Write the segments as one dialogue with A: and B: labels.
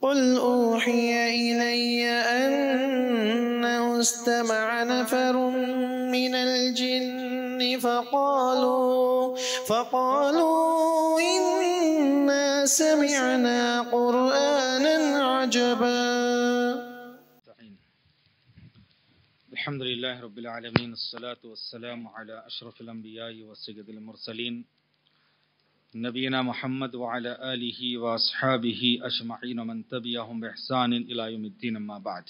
A: قل أوحي إلي أنه استمع نفر من الجن فقالوا فقالوا إنا سمعنا قرآنا عجبا الحمد لله رب العالمين الصلاة والسلام على أشرف الأنبياء وسيد المرسلين नबीना मोहम्मद वाली वसहाबी अजमाइन मन तबियाम बहसान इलायुद्दीन अम्माबाद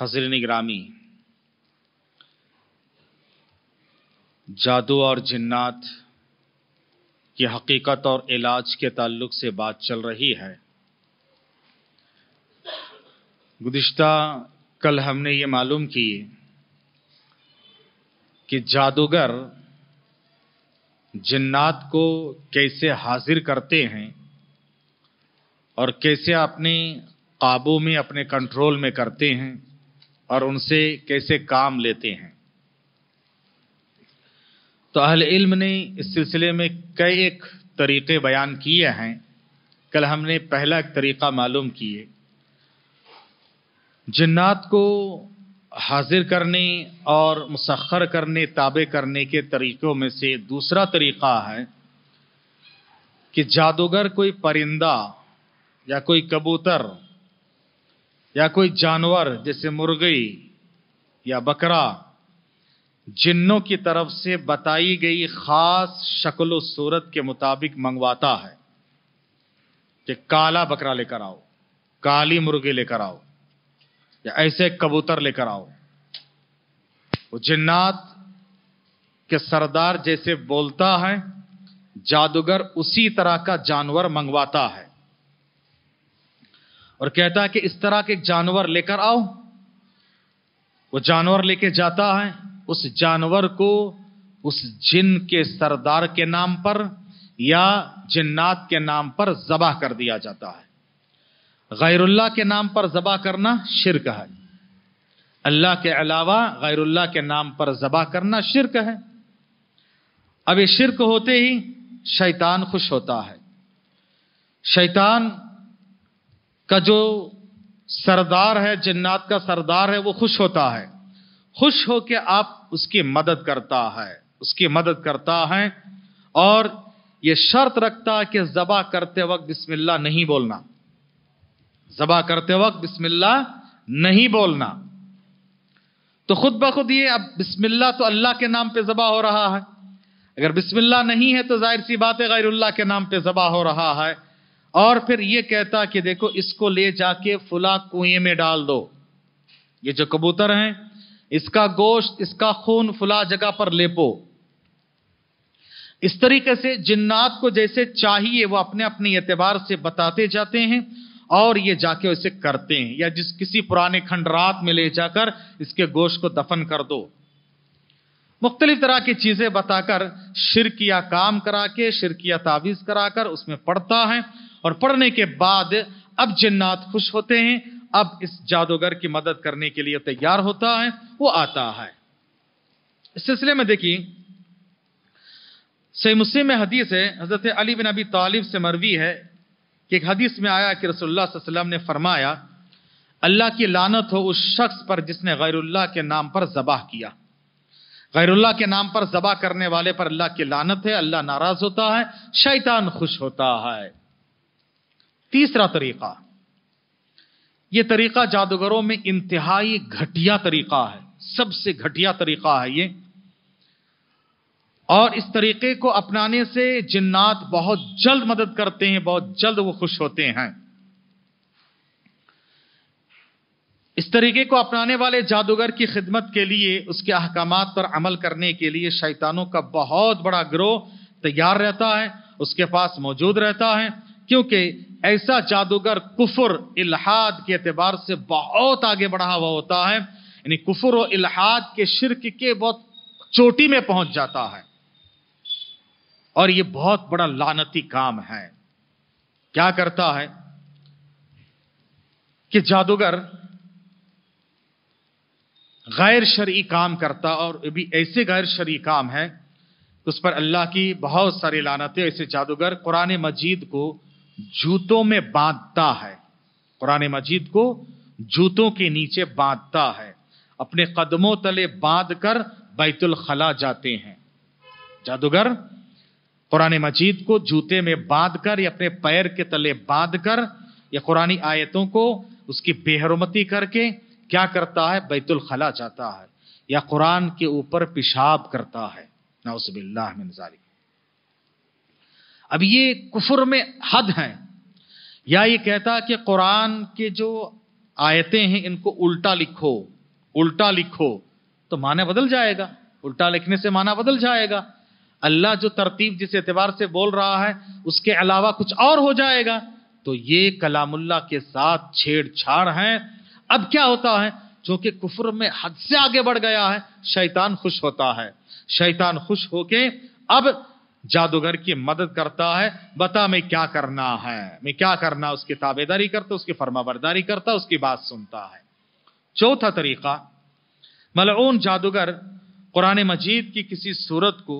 A: हजरन ग्रामी जादू और जन्नात की हकीकत और इलाज के ताल्लुक से बात चल रही है गुज्त कल हमने ये मालूम किए कि जादूगर जिन्नात को कैसे हाजिर करते हैं और कैसे अपने काबू में अपने कंट्रोल में करते हैं और उनसे कैसे काम लेते हैं तो अहल इल्म ने इस सिलसिले में कई एक तरीक़े बयान किए हैं कल हमने पहला एक तरीक़ा मालूम किए जिन्नात को हाजिर करने और मुसर करने ताबे करने के तरीक़ों में से दूसरा तरीक़ा है कि जादूगर कोई परिंदा या कोई कबूतर या कोई जानवर जैसे मुर्गी या बकरा जिन्नों की तरफ से बताई गई ख़ास शक्ल सूरत के मुताबिक मंगवाता है कि काला बकरा लेकर आओ काली मुर्गी लेकर आओ या ऐसे कबूतर लेकर आओ वो जिन्नात के सरदार जैसे बोलता है जादूगर उसी तरह का जानवर मंगवाता है और कहता है कि इस तरह के जानवर लेकर आओ वो जानवर लेके जाता है उस जानवर को उस जिन के सरदार के नाम पर या जिन्नात के नाम पर जबह कर दिया जाता है गैरुल्ला के नाम पर ज़बा करना शिरक है अल्लाह के अलावा गैरुल्ला के नाम पर ज़बा करना शिरक है अब ये शिरक होते ही शैतान खुश होता है शैतान का जो सरदार है जन्नात का सरदार है वो खुश होता है खुश हो के आप उसकी मदद करता है उसकी मदद करता है और ये शर्त रखता है कि ज़बा करते वक्त बिस्मिल्लाह नहीं बोलना ज़बा करते वक्त बिस्मिल्ला नहीं बोलना तो खुद ब खुद ये अब बिस्मिल्ला तो अल्लाह के नाम पे ज़बा हो रहा है अगर बिस्मिल्ला नहीं है तो जाहिर सी बात है गैरुल्लाह के नाम पे ज़बा हो रहा है और फिर ये कहता कि देखो इसको ले जाके फुला कुएं में डाल दो ये जो कबूतर हैं इसका गोश्त इसका खून फुला जगह पर लेपो इस तरीके से जिन्नात को जैसे चाहिए वो अपने अपने एतबार से बताते जाते हैं और ये जाके उसे करते हैं या जिस किसी पुराने खंडरात में ले जाकर इसके गोश्त को दफन कर दो मुख्तलिफ तरह की चीज़ें बताकर शिरकिया काम करा के शिरकिया तावीज़ कराकर उसमें पढ़ता है और पढ़ने के बाद अब जिन्नात खुश होते हैं अब इस जादूगर की मदद करने के लिए तैयार होता है वो आता है इस सिलसिले में देखिए सही मुस्लिम में हदीस है हज़रत अली बिन अबी तालिब से मरवी है कि एक हदीस में आया कि रसोल्ला वसलम ने फरमाया अल्लाह की लानत हो उस शख्स पर जिसने गैरुल्लाह के नाम पर जबाह किया गैरुल्लाह के नाम पर जबा करने वाले पर अल्लाह की लानत है अल्लाह नाराज होता है शैतान खुश होता है तीसरा तरीका यह तरीका जादूगरों में इंतहाई घटिया तरीका है सबसे घटिया तरीका है ये और इस तरीके को अपनाने से जिन्नात बहुत जल्द मदद करते हैं बहुत जल्द वो खुश होते हैं इस तरीके को अपनाने वाले जादूगर की खिदमत के लिए उसके अहकाम पर अमल करने के लिए शैतानों का बहुत बड़ा ग्रोह तैयार रहता है उसके पास मौजूद रहता है क्योंकि ऐसा जादूगर कुफुर इलाहाद के अतबार से बहुत आगे बढ़ा हुआ होता है यानी कुफुर और इलाहाद के शिरक के बहुत चोटी में पहुंच जाता है और ये बहुत बड़ा लानती काम है क्या करता है कि जादूगर गैर शरी काम करता और भी ऐसे गैर शरी काम है उस पर अल्लाह की बहुत सारी लानतें ऐसे जादूगर कुरान मजीद को जूतों में बांधता है कुरान मजीद को जूतों के नीचे बांधता है अपने कदमों तले बांध कर बैतुल खला जाते हैं जादूगर कुरान मजीद को जूते में बांध कर या अपने पैर के तले बांध कर या कुरानी आयतों को उसकी बेहरमती करके क्या करता है बैतुल खला जाता है या कुरान के ऊपर पेशाब करता है नाउसबिल्लाजारी अब ये कुफर में हद है या ये कहता कि कुरान के जो आयतें हैं इनको उल्टा लिखो उल्टा लिखो तो माना बदल जाएगा उल्टा लिखने से माना बदल जाएगा अल्लाह जो तरतीब जिस एतबार से बोल रहा है उसके अलावा कुछ और हो जाएगा तो ये कलामुल्ला के साथ छेड़छाड़ है अब क्या होता है क्योंकि कुफर में हद से आगे बढ़ गया है शैतान खुश होता है शैतान खुश होके अब जादूगर की मदद करता है बता मैं क्या करना है मैं क्या करना उसकी ताबेदारी करता उसकी फर्माबरदारी करता उसकी बात सुनता है चौथा तरीका मलऊन जादूगर कुरान मजीद की किसी सूरत को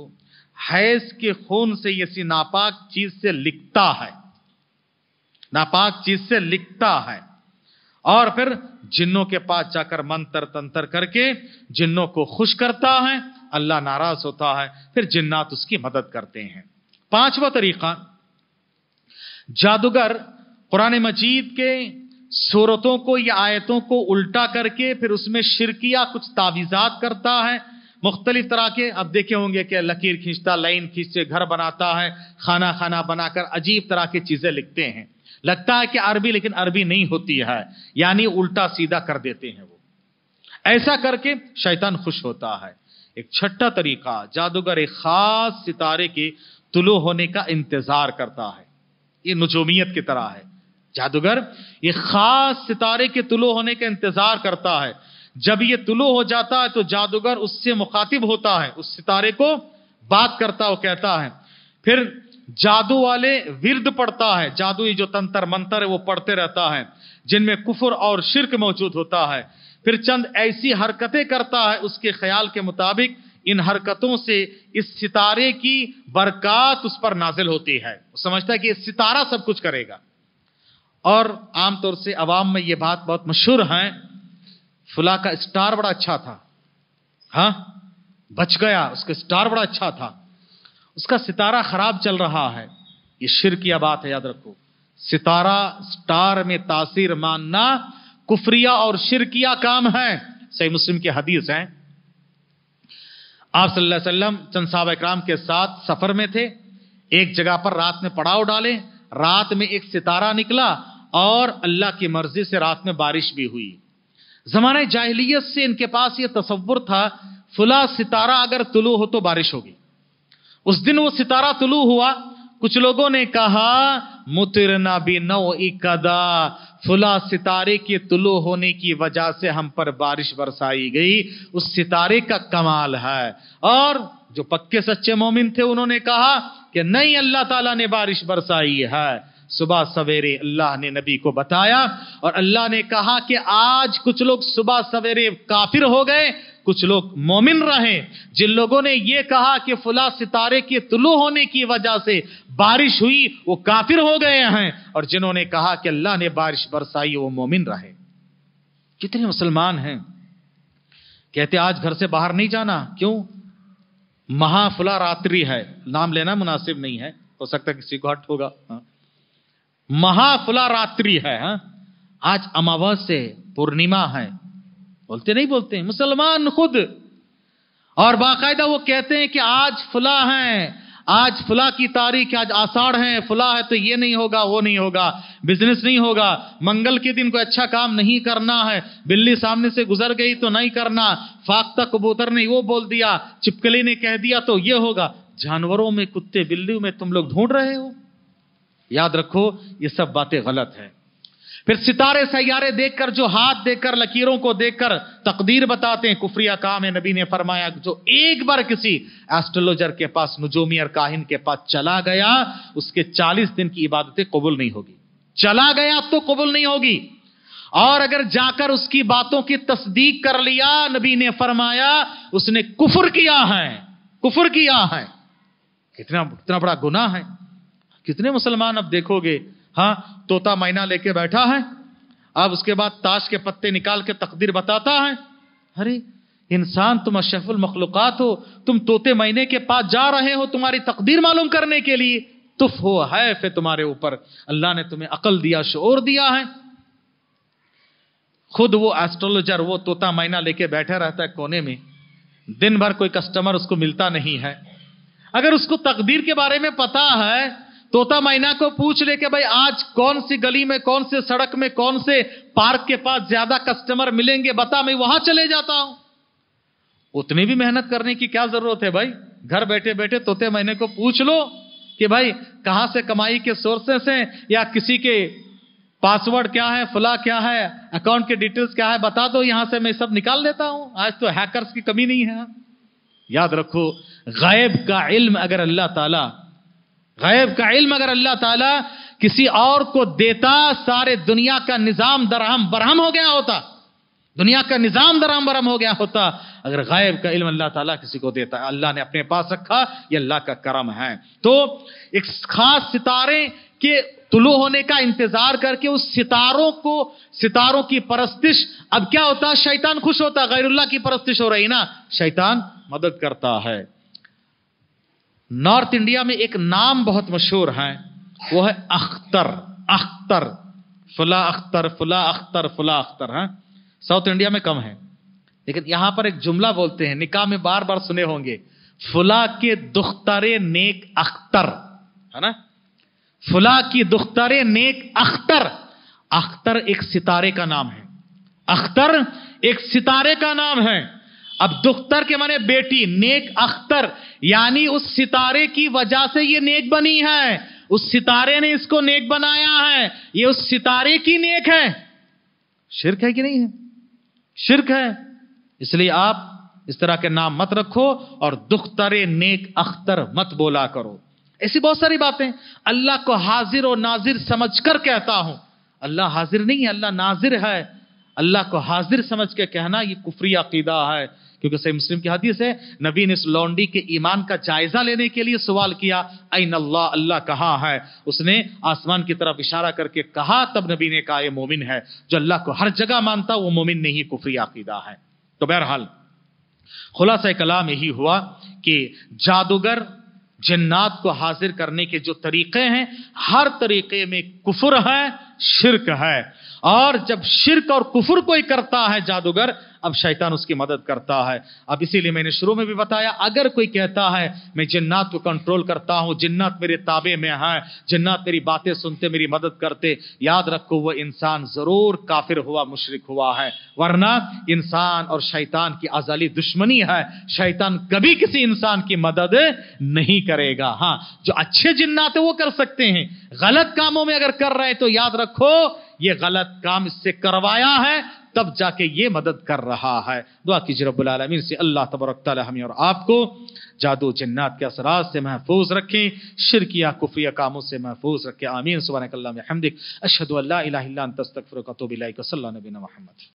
A: हैस के खून से यसी नापाक चीज से लिखता है नापाक चीज से लिखता है और फिर जिन्नों के पास जाकर मंत्र तंत्र करके जिन्नों को खुश करता है अल्लाह नाराज होता है फिर जिन्नात उसकी मदद करते हैं पांचवा तरीका जादूगर कुरान मजीद के सूरतों को या आयतों को उल्टा करके फिर उसमें शिरकिया कुछ तावीजात करता है मुख्तलिफ तरह के आप देखे होंगे कि लकीर खींचता लाइन खींचते घर बनाता है खाना खाना बनाकर अजीब तरह की चीज़ें लिखते हैं लगता है कि अरबी लेकिन अरबी नहीं होती है यानी उल्टा सीधा कर देते हैं वो ऐसा करके शैतान खुश होता है एक छठा तरीका जादूगर एक खास सितारे के तुलू होने का इंतजार करता है ये नजूमियत की तरह है जादूगर एक खास सितारे के तुलू होने का इंतजार करता है जब ये तुलू हो जाता है तो जादूगर उससे मुखातिब होता है उस सितारे को बात करता वो कहता है फिर जादू वाले विरद पढ़ता है जादू जो तंत्र मंत्र है वो पढ़ते रहता है जिनमें कुफुर और शिरक मौजूद होता है फिर चंद ऐसी हरकतें करता है उसके ख्याल के मुताबिक इन हरकतों से इस सितारे की बरकत उस पर नाजिल होती है समझता है कि सितारा सब कुछ करेगा और आमतौर से अवाम में ये बात बहुत मशहूर है फुला का स्टार बड़ा अच्छा था हाँ बच गया उसका स्टार बड़ा अच्छा था उसका सितारा खराब चल रहा है ये शिर की बात है याद रखो सितारा स्टार में तासीर मानना कुफरिया और शिरकिया काम है सही मुस्लिम की हदीस है आप सल्लल्लाहु अलैहि वसल्लम चंद साहब इक्राम के साथ सफर में थे एक जगह पर रात में पड़ाव डाले रात में एक सितारा निकला और अल्लाह की मर्जी से रात में बारिश भी हुई जमाने जाहलीत से इनके पास ये तस्वुर था फुला सितारा अगर तुलू हो तो बारिश होगी उस दिन वो सितारा तुलु हुआ कुछ लोगों ने कहा मुतिरना भी नौ इकदा फुला सितारे के तुलु होने की वजह से हम पर बारिश बरसाई गई उस सितारे का कमाल है और जो पक्के सच्चे मोमिन थे उन्होंने कहा कि नहीं अल्लाह ताला ने बारिश बरसाई है सुबह सवेरे अल्लाह ने नबी को बताया और अल्लाह ने कहा कि आज कुछ लोग सुबह सवेरे काफिर हो गए कुछ लोग मोमिन रहे जिन लोगों ने यह कहा कि फुला सितारे के तुलु होने की वजह से बारिश हुई वो काफिर हो गए हैं और जिन्होंने कहा कि अल्लाह ने बारिश बरसाई वो मोमिन रहे कितने मुसलमान हैं कहते आज घर से बाहर नहीं जाना क्यों महाफुला रात्रि है नाम लेना मुनासिब नहीं है हो सकता किसी को हट होगा हाँ। महाफुला रात्रि है हा? आज अमावस है पूर्णिमा है बोलते नहीं बोलते मुसलमान खुद और बाकायदा वो कहते हैं कि आज फुला है आज फुला की तारीख आज आषाढ़ है फुला है तो ये नहीं होगा वो नहीं होगा बिजनेस नहीं होगा मंगल के दिन कोई अच्छा काम नहीं करना है बिल्ली सामने से गुजर गई तो नहीं करना फाकता कबूतर ने वो बोल दिया चिपकली ने कह दिया तो ये होगा जानवरों में कुत्ते बिल्ली में तुम लोग ढूंढ रहे हो याद रखो ये सब बातें गलत हैं फिर सितारे सैारे देखकर जो हाथ देकर लकीरों को देखकर तकदीर बताते हैं कुफरिया काम है नबी ने फरमाया जो एक बार किसी एस्ट्रोलॉजर के पास नुजोमी और काहिन के पास चला गया उसके चालीस दिन की इबादतें कबूल नहीं होगी चला गया तो कबूल नहीं होगी और अगर जाकर उसकी बातों की तस्दीक कर लिया नबी ने फरमाया उसने कुफर किया है कुफर किया है कितना कितना बड़ा गुना है कितने मुसलमान अब देखोगे हाँ तोता मैना लेके बैठा है अब उसके बाद ताश के पत्ते निकाल के तकदीर बताता है अरे इंसान तुम अशफुल मखलूकत हो तुम तोते मैने के पास जा रहे हो तुम्हारी तकदीर मालूम करने के लिए तुफ हो हैफ है तुम्हारे ऊपर अल्लाह ने तुम्हें अकल दिया शोर दिया है खुद वो एस्ट्रोलॉजर वो तोता मैना लेके बैठा रहता है कोने में दिन भर कोई कस्टमर उसको मिलता नहीं है अगर उसको तकदीर के बारे में पता है तोता मैना को पूछ ले कि भाई आज कौन सी गली में कौन से सड़क में कौन से पार्क के पास ज्यादा कस्टमर मिलेंगे बता मैं वहां चले जाता हूं उतनी भी मेहनत करने की क्या जरूरत है भाई घर बैठे बैठे तोते मैने को पूछ लो कि भाई कहां से कमाई के सोर्सेस हैं या किसी के पासवर्ड क्या है फुला क्या है अकाउंट के डिटेल्स क्या है बता दो यहां से मैं सब निकाल देता हूं आज तो हैकर्स की कमी नहीं है याद रखो गायब का इल्म अगर अल्लाह ताला गैब का इल्म अगर अल्लाह ताला किसी और को देता सारे दुनिया का निजाम दरहम बरहम हो गया होता दुनिया का निजाम दरहम बरहम हो गया होता अगर गायब का इल्म अल्लाह ताला किसी को देता है अल्लाह ने अपने पास रखा ये अल्लाह का करम है तो एक खास सितारे के तुलू होने का इंतजार करके उस सितारों को सितारों की परस्तिश अब क्या होता है शैतान खुश होता गैरुल्ला की परस्तिश हो रही ना शैतान मदद करता है नॉर्थ इंडिया में एक नाम बहुत मशहूर है वो है अख्तर अख्तर फुला अख्तर फुला अख्तर फुला अख्तर है हाँ? साउथ इंडिया में कम है लेकिन यहां पर एक जुमला बोलते हैं निकाह में बार बार सुने होंगे फुला के दुख्तरे नेक अख्तर है ना फुला की दुख्तरे नेक अख्तर अख्तर एक सितारे का नाम है अख्तर एक सितारे का नाम है अब दुख्तर के माने बेटी नेक अख्तर यानी उस सितारे की वजह से ये नेक बनी है उस सितारे ने इसको नेक बनाया है ये उस सितारे की नेक है शिरक है कि नहीं है शिरक है इसलिए आप इस तरह के नाम मत रखो और दुख्तरे नेक अख्तर मत बोला करो ऐसी बहुत सारी बातें अल्लाह को हाजिर और नाजिर समझकर कहता हूं अल्लाह हाजिर नहीं है अल्लाह नाजिर है अल्लाह को हाजिर समझ के कहना ये कुफरी अकीदा है क्योंकि सही मुस्लिम की हदीस है नबी ने इस लौंडी के ईमान का जायजा लेने के लिए सवाल किया अन अल्लाह अल्लाह कहा है उसने आसमान की तरफ इशारा करके कहा तब नबी ने कहा यह मोमिन है जो अल्लाह को हर जगह मानता वो मोमिन नहीं कुफरी आकीदा है तो बहरहाल खुलासा कलाम यही हुआ कि जादूगर जन्नात को हाजिर करने के जो तरीके हैं हर तरीके में कुफर है शिरक है और जब शिरक और कुफर कोई करता है जादूगर अब शैतान उसकी मदद करता है अब इसीलिए मैंने शुरू में भी बताया अगर कोई कहता है मैं जिन्नात को कंट्रोल करता हूं जिन्नात मेरे ताबे में है जिन्नात मेरी बातें सुनते मेरी मदद करते याद रखो वह इंसान जरूर काफिर हुआ मुशरक हुआ है वरना इंसान और शैतान की अजाली दुश्मनी है शैतान कभी किसी इंसान की मदद नहीं करेगा हाँ जो अच्छे जिन्नात है वो कर सकते हैं गलत कामों में अगर कर रहे तो याद रखो ये गलत काम इससे करवाया है तब जाके ये मदद कर रहा है दुआ कीजिए आलमीन से अल्लाह तबरक तआला हमें और आपको जादू जिन्नात के असरात से महफूज रखें शिरकिया कुफिया कामों से महफूज रखें आमीन सुबह हमदिक अशहदु अल्ला इलाहा इल्ला अंत अस्तगफिरुका व अतूबु कतोबिलाई सल्लल्लाहु नबीन मुहम्मद